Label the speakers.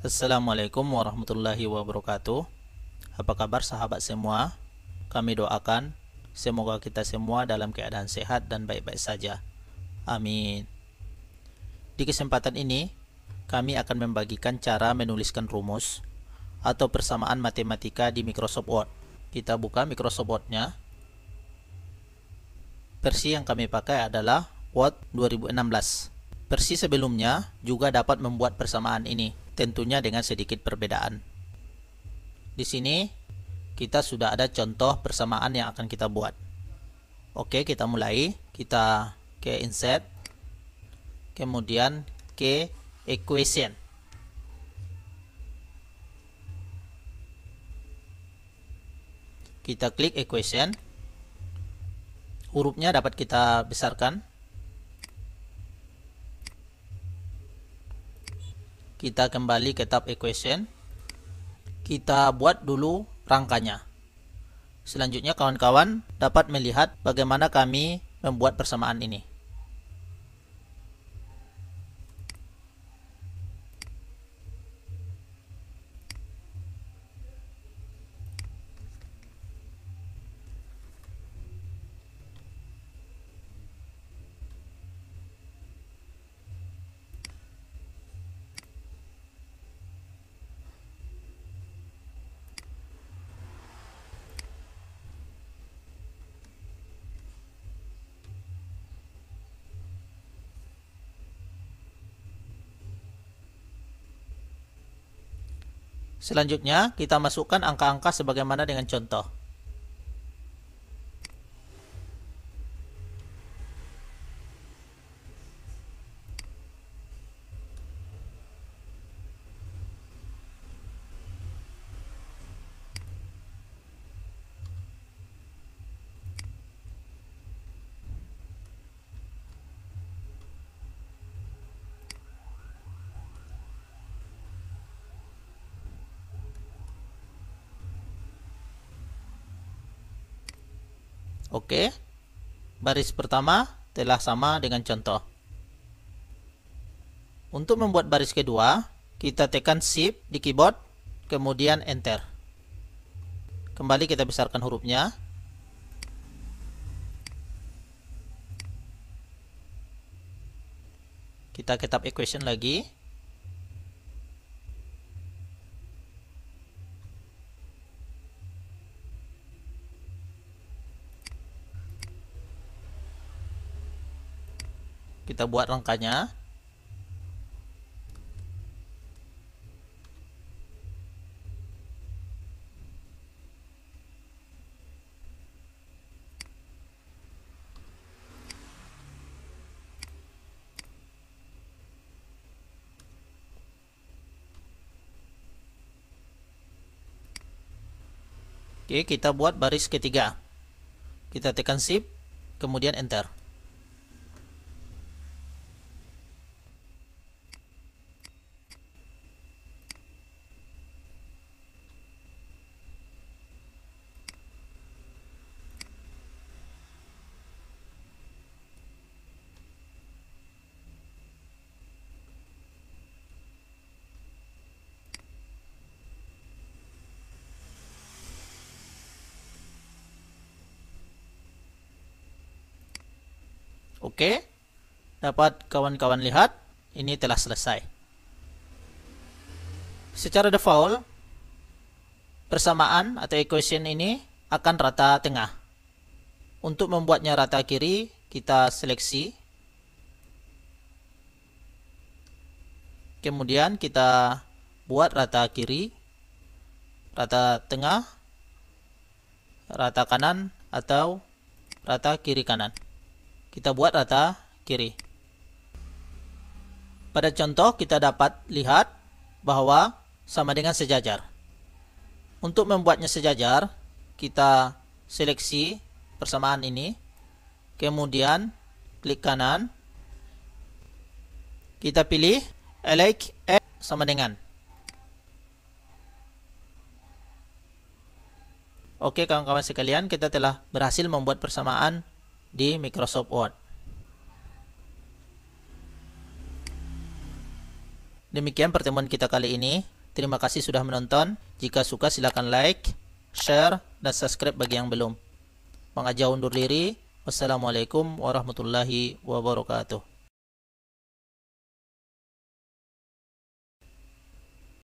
Speaker 1: Assalamualaikum warahmatullahi wabarakatuh. Apa kabar sahabat semua? Kami doakan semoga kita semua dalam keadaan sehat dan baik-baik saja. Amin. Di kesempatan ini, kami akan membagikan cara menuliskan rumus atau persamaan matematika di Microsoft Word. Kita buka Microsoft Word-nya. Versi yang kami pakai adalah Word 2016. Versi sebelumnya juga dapat membuat persamaan ini, tentunya dengan sedikit perbedaan. Di sini kita sudah ada contoh persamaan yang akan kita buat. Oke, kita mulai. Kita ke insert, kemudian ke equation. Kita klik equation. Hurufnya dapat kita besarkan kita kembali ke tab equation. Kita buat dulu rangkanya. Selanjutnya kawan-kawan dapat melihat bagaimana kami membuat persamaan ini. Selanjutnya, kita masukkan angka-angka sebagaimana dengan contoh. Oke. Baris pertama telah sama dengan contoh. Untuk membuat baris kedua, kita tekan shift di keyboard, kemudian enter. Kembali kita besarkan hurufnya. Kita ketap equation lagi. kita buat rangkanya Oke, kita buat baris ketiga. Kita tekan shift, kemudian enter. Oke, dapat kawan-kawan lihat ini telah selesai. Secara default, persamaan atau equation ini akan rata tengah. Untuk membuatnya rata kiri, kita seleksi. Kemudian kita buat rata kiri, rata tengah, rata kanan, atau rata kiri kanan kita buat rata kiri. Pada contoh kita dapat lihat bahwa sama dengan sejajar. Untuk membuatnya sejajar, kita seleksi persamaan ini, kemudian klik kanan, kita pilih like add sama dengan. Oke kawan-kawan sekalian, kita telah berhasil membuat persamaan di Microsoft Word. Demikian pertemuan kita kali ini. Terima kasih sudah menonton. Jika suka silakan like, share, dan subscribe bagi yang belum. Mengajak undur diri. Wassalamualaikum warahmatullahi wabarakatuh.